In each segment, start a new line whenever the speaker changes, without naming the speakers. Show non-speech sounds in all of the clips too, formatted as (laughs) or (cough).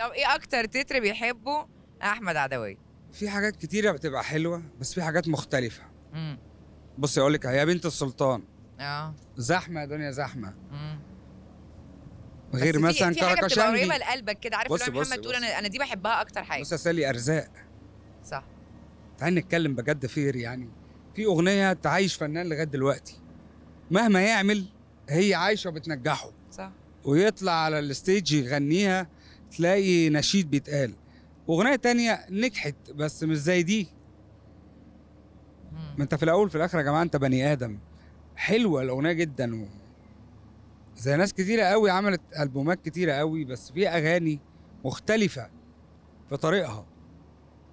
طب ايه اكتر تتر بيحبه احمد عدويه
في حاجات كتيره بتبقى حلوه بس في حاجات مختلفه امم بصي اقول لك هي بنت السلطان اه زحمه يا دنيا زحمه امم غير مثلا في حاجه بتبقى قريبه
لقلبك كده عارف لو محمد تقول انا انا دي بحبها اكتر حاجه بص يا
سالي ارزاق صح تعالى نتكلم بجد فير يعني في اغنيه تعيش فنان لغايه دلوقتي مهما يعمل هي عايشه وبتنجحه صح ويطلع على الستيج يغنيها تلاقي نشيد بيتقال اغنيه تانية نجحت بس مش زي دي ما انت في الاول في الاخر يا جماعه انت بني ادم حلوه الاغنيه جدا و... زي ناس كتيره قوي عملت البومات كتيره قوي بس في اغاني مختلفه في طريقها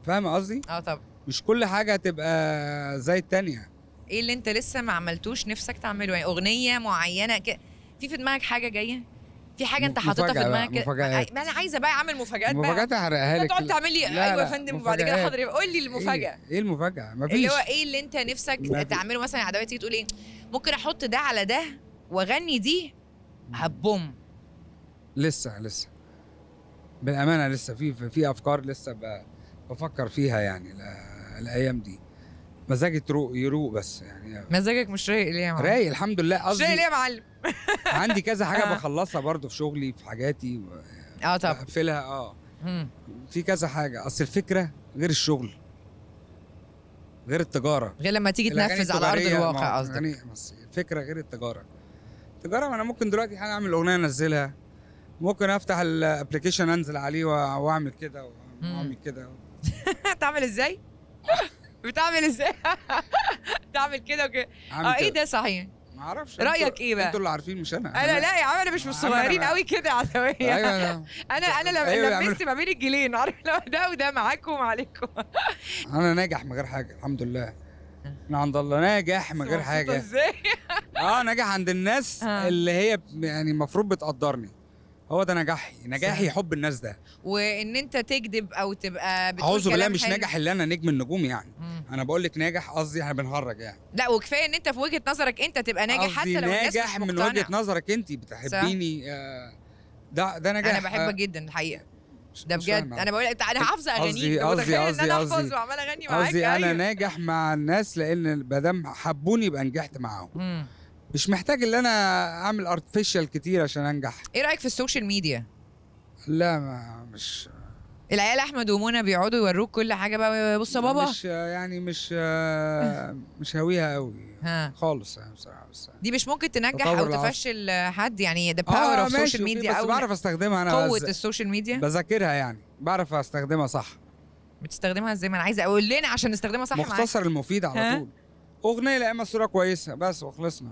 فاهم قصدي اه طب مش كل حاجه هتبقى زي التانية
ايه اللي انت لسه ما عملتوش نفسك تعمله يعني اغنيه معينه ك... في في دماغك حاجه جايه في حاجه انت حاططها في دماغك ما انا عايزه بقى اعمل مفاجات بقى مفاجات احرقها لك تقعد تعمل لي ايوه يا فندم وبعد كده حضرتك قول لي المفاجاه ايه,
إيه المفاجاه مفيش اللي هو ايه
اللي انت نفسك تعمله مثلا يا عدويه تيجي تقول ايه ممكن احط ده على ده واغني دي
هبوم لسه لسه بالامانه لسه في في افكار لسه بفكر فيها يعني الايام دي مزاجي تروق يروق بس يعني
مزاجك مش رايق ليه يا معلم؟ رايق الحمد لله قصدي مش رايق ليه يا معلم؟
(laughs) عندي كذا حاجه (laughs) آه. بخلصها برضه في شغلي في حاجاتي اه طبعا بقفلها اه في كذا حاجه اصل الفكره غير الشغل غير التجاره غير لما تيجي تنفذ على ارض الواقع قصدك يعني الفكره غير التجاره التجاره ما انا ممكن دلوقتي حاجه اعمل اغنيه انزلها ممكن افتح الابلكيشن انزل عليه واعمل
كده واعمل كده (laughs) تعمل ازاي؟ بتعمل ازاي (laughs) بتعمل كده وكده اه ايه ده صحيح معرفش رايك ايه بقى انتوا اللي
عارفين مش انا انا, أنا لا يا عم انا مش من الصغيرين قوي كده يا ثواني ايوه انا
(laughs) انا انا أيوة لبست ما بين الجيلين عارف لو ده وده معاكم وعليكم
(laughs) انا ناجح من غير حاجه الحمد لله من عند الله ناجح من غير حاجه ازاي اه ناجح عند الناس آه. اللي هي يعني المفروض بتقدرني هو ده نجاحي نجاحي حب الناس ده
وان انت تكذب او تبقى بتقول اعوذ بالله مش ناجح اللي
انا نجم النجوم يعني مم. انا بقول لك ناجح قصدي احنا بنهرج يعني
لا وكفايه ان انت في وجهه نظرك انت تبقى ناجح حتى لو الناس ناجح مش من وجهه
نظرك انت بتحبيني آه، ده ده نجاح انا بحبك آه،
جدا الحقيقه ده بجد انا بقول انا حافظه اغانيك قصدي قصدي قصدي وعمال اغني معاك قصدي انا أيوه.
ناجح مع الناس لان ما دام حبوني يبقى نجحت معاهم مش محتاج ان
انا اعمل ارتفيشال كتير عشان انجح ايه رايك في السوشيال ميديا لا ما مش العيال احمد ومنى بيقعدوا يوروك كل حاجه بقى بص يا بابا مش يعني مش (laughs) مش هاويها قوي ها. خالص يعني بصراحه بس دي مش ممكن تنجح او تفشل حد يعني ذا باور اوف سوشيال ميديا بس بعرف
استخدمها انا قوه بز...
السوشيال ميديا
بذاكرها يعني بعرف استخدمها صح
بتستخدمها ازاي ما انا عايزه اقول لنا عشان نستخدمها صح مختصر معاك.
المفيد على طول اغنيه لا اما صوره كويسه بس وخلصنا